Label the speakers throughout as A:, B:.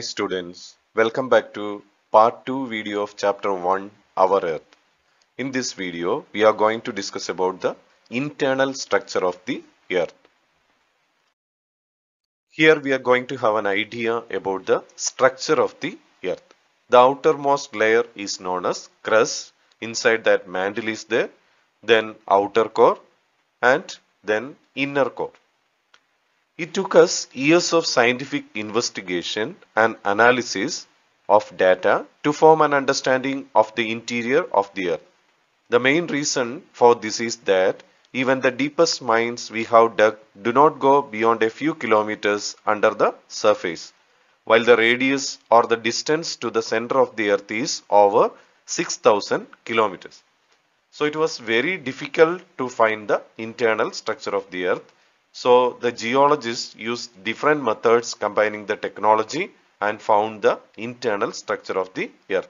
A: Hi students, welcome back to part 2 video of chapter 1 Our Earth. In this video, we are going to discuss about the internal structure of the Earth. Here we are going to have an idea about the structure of the Earth. The outermost layer is known as crust. Inside that mantle is there, then outer core and then inner core. It took us years of scientific investigation and analysis of data to form an understanding of the interior of the Earth. The main reason for this is that even the deepest mines we have dug do not go beyond a few kilometers under the surface, while the radius or the distance to the center of the Earth is over 6000 kilometers. So it was very difficult to find the internal structure of the Earth so the geologists used different methods combining the technology and found the internal structure of the earth.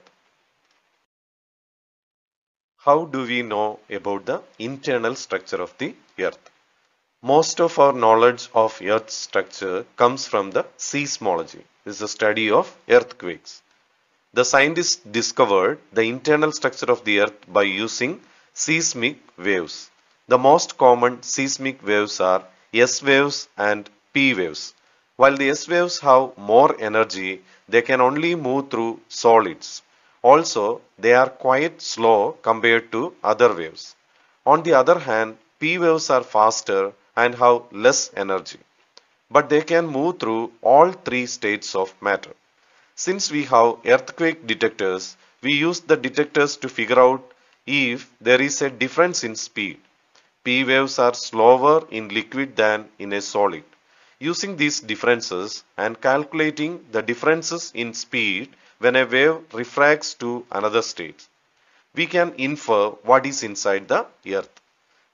A: How do we know about the internal structure of the earth? Most of our knowledge of earth's structure comes from the seismology. This is the study of earthquakes. The scientists discovered the internal structure of the earth by using seismic waves. The most common seismic waves are S waves and P waves. While the S waves have more energy, they can only move through solids. Also, they are quite slow compared to other waves. On the other hand, P waves are faster and have less energy. But they can move through all three states of matter. Since we have earthquake detectors, we use the detectors to figure out if there is a difference in speed. P waves are slower in liquid than in a solid. Using these differences and calculating the differences in speed when a wave refracts to another state, we can infer what is inside the earth.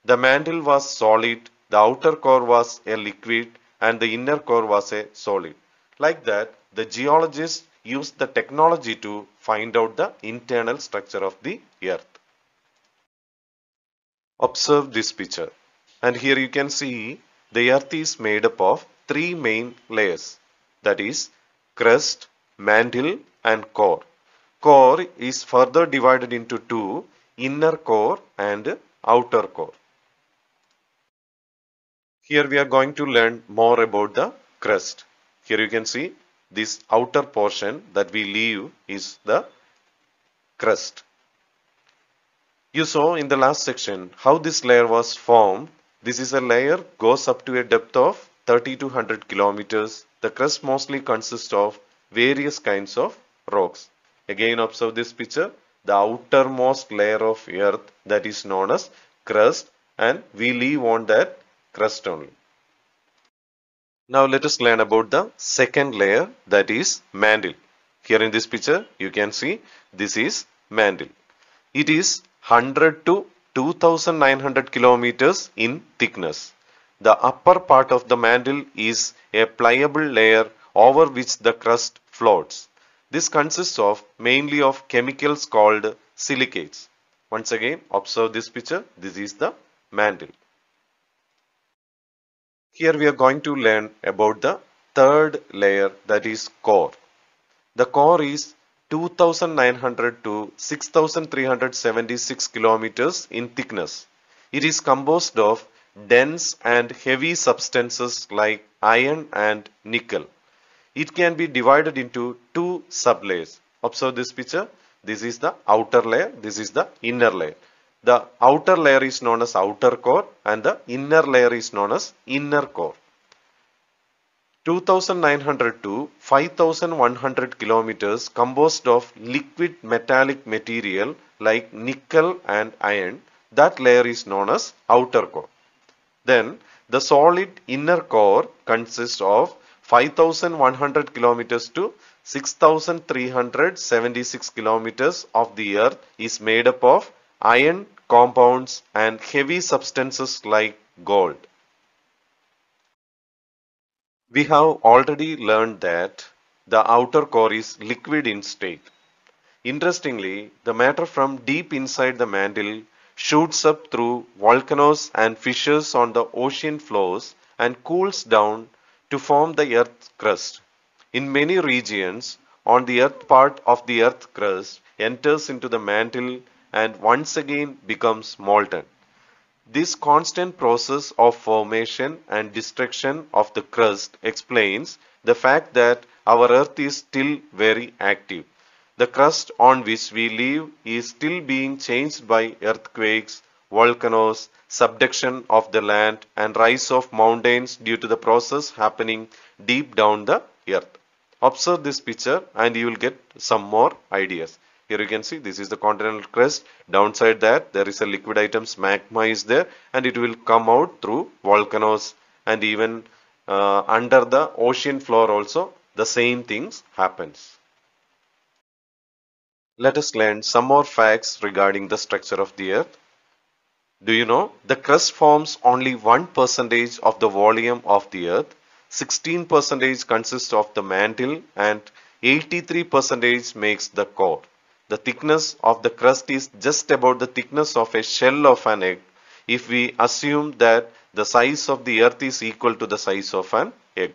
A: The mantle was solid, the outer core was a liquid and the inner core was a solid. Like that, the geologists used the technology to find out the internal structure of the earth. Observe this picture. And here you can see the earth is made up of three main layers. That is crust, mantle and core. Core is further divided into two, inner core and outer core. Here we are going to learn more about the crust. Here you can see this outer portion that we leave is the crust. You saw in the last section how this layer was formed. This is a layer goes up to a depth of 30 to 100 kilometers. The crust mostly consists of various kinds of rocks. Again observe this picture. The outermost layer of earth that is known as crust and we live on that crust only. Now let us learn about the second layer that is mantle. Here in this picture you can see this is mantle. It is 100 to 2900 kilometers in thickness. The upper part of the mantle is a pliable layer over which the crust floats. This consists of mainly of chemicals called silicates. Once again, observe this picture. This is the mantle. Here we are going to learn about the third layer that is core. The core is 2900 to 6376 kilometers in thickness. It is composed of dense and heavy substances like iron and nickel. It can be divided into two sublayers. Observe this picture. This is the outer layer. This is the inner layer. The outer layer is known as outer core and the inner layer is known as inner core. 2900 to 5100 kilometers composed of liquid metallic material like nickel and iron. That layer is known as outer core. Then the solid inner core consists of 5100 kilometers to 6376 kilometers of the earth is made up of iron compounds and heavy substances like gold. We have already learned that the outer core is liquid in state. Interestingly, the matter from deep inside the mantle shoots up through volcanoes and fissures on the ocean floors and cools down to form the earth's crust. In many regions, on the earth part of the earth crust enters into the mantle and once again becomes molten. This constant process of formation and destruction of the crust explains the fact that our earth is still very active. The crust on which we live is still being changed by earthquakes, volcanoes, subduction of the land and rise of mountains due to the process happening deep down the earth. Observe this picture and you will get some more ideas. Here you can see this is the continental crust. Downside that there is a liquid items magma is there and it will come out through volcanoes and even uh, under the ocean floor also the same things happens. Let us learn some more facts regarding the structure of the earth. Do you know the crust forms only 1% of the volume of the earth, 16% consists of the mantle and 83% makes the core. The thickness of the crust is just about the thickness of a shell of an egg if we assume that the size of the earth is equal to the size of an egg.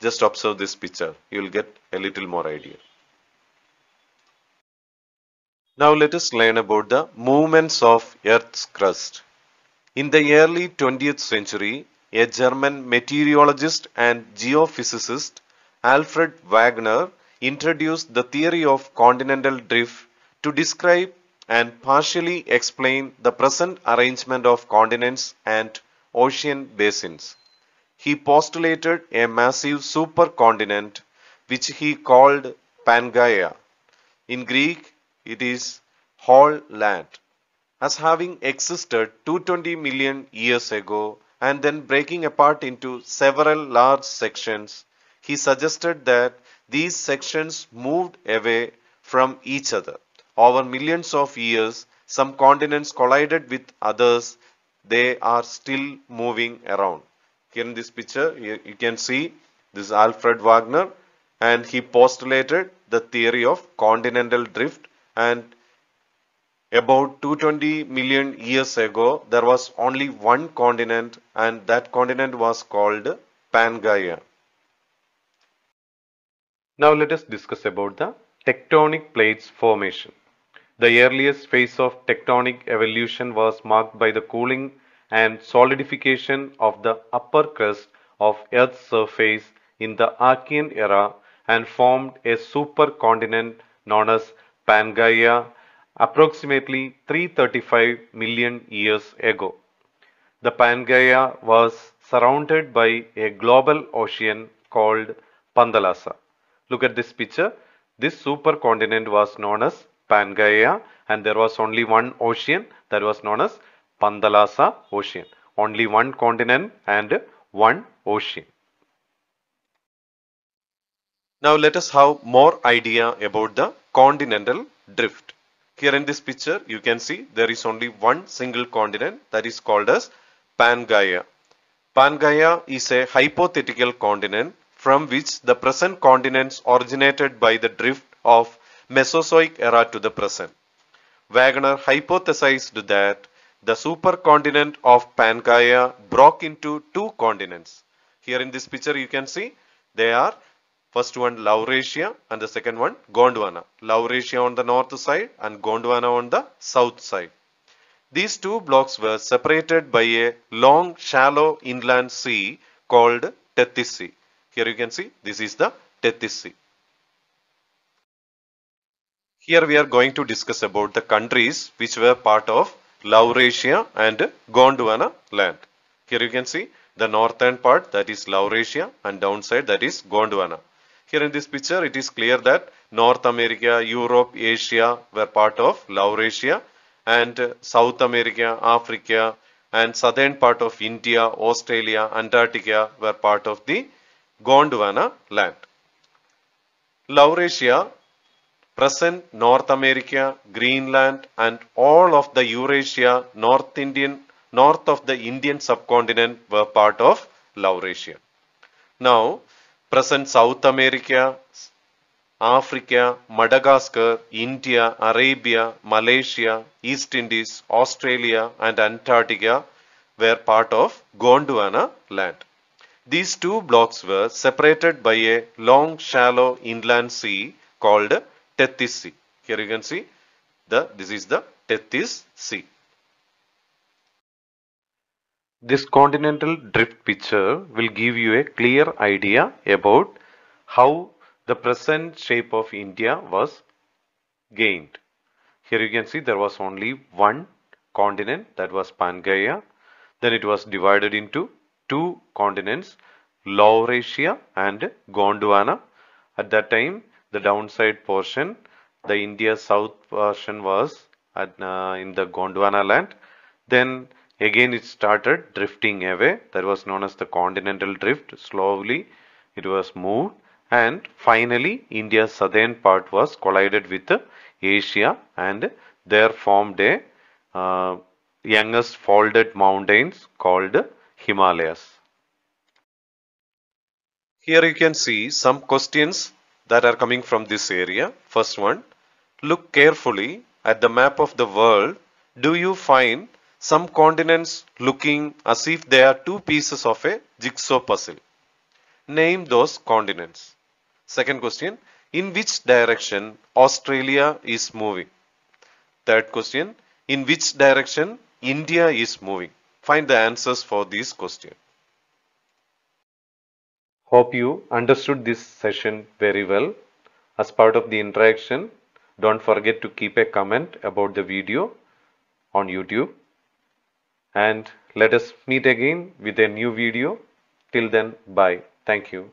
A: Just observe this picture. You will get a little more idea. Now let us learn about the movements of earth's crust. In the early 20th century, a German meteorologist and geophysicist Alfred Wagner introduced the theory of continental drift to describe and partially explain the present arrangement of continents and ocean basins. He postulated a massive supercontinent which he called Pangaea. In Greek, it is whole land, as having existed 220 million years ago and then breaking apart into several large sections. He suggested that these sections moved away from each other. Over millions of years, some continents collided with others. They are still moving around. Here in this picture, you can see this Alfred Wagner and he postulated the theory of continental drift and about 220 million years ago, there was only one continent and that continent was called Pangaea. Now let us discuss about the tectonic plates formation. The earliest phase of tectonic evolution was marked by the cooling and solidification of the upper crust of Earth's surface in the Archean era and formed a supercontinent known as Pangaea approximately 335 million years ago. The Pangaea was surrounded by a global ocean called Pandalasa. Look at this picture. This supercontinent was known as Pangaea and there was only one ocean that was known as Pandalasa Ocean. Only one continent and one ocean. Now let us have more idea about the continental drift. Here in this picture you can see there is only one single continent that is called as Pangaea. Pangaea is a hypothetical continent from which the present continents originated by the drift of Mesozoic era to the present. Wagner hypothesized that the supercontinent of Pangaea broke into two continents. Here in this picture you can see they are first one Laurasia and the second one Gondwana. Laurasia on the north side and Gondwana on the south side. These two blocks were separated by a long shallow inland sea called Tethys Sea. Here you can see this is the Tethys Here we are going to discuss about the countries which were part of Laurasia and Gondwana land. Here you can see the northern part that is Laurasia and downside that is Gondwana. Here in this picture it is clear that North America, Europe, Asia were part of Laurasia and South America, Africa and southern part of India, Australia, Antarctica were part of the Gondwana land. Laurasia, present North America, Greenland and all of the Eurasia, North Indian, north of the Indian subcontinent were part of Laurasia. Now, present South America, Africa, Madagascar, India, Arabia, Malaysia, East Indies, Australia and Antarctica were part of Gondwana land. These two blocks were separated by a long shallow inland sea called Tethys Sea. Here you can see the this is the Tethys Sea. This continental drift picture will give you a clear idea about how the present shape of India was gained. Here you can see there was only one continent that was Pangaea. Then it was divided into two continents, Laurasia and Gondwana. At that time, the downside portion, the India south portion was at, uh, in the Gondwana land. Then again it started drifting away. That was known as the continental drift. Slowly it was moved and finally India's southern part was collided with Asia and there formed a uh, youngest folded mountains called Himalayas. Here you can see some questions that are coming from this area. First one, look carefully at the map of the world. Do you find some continents looking as if they are two pieces of a jigsaw puzzle? Name those continents. Second question, in which direction Australia is moving? Third question, in which direction India is moving? find the answers for these questions. Hope you understood this session very well. As part of the interaction, don't forget to keep a comment about the video on YouTube. And let us meet again with a new video. Till then, bye. Thank you.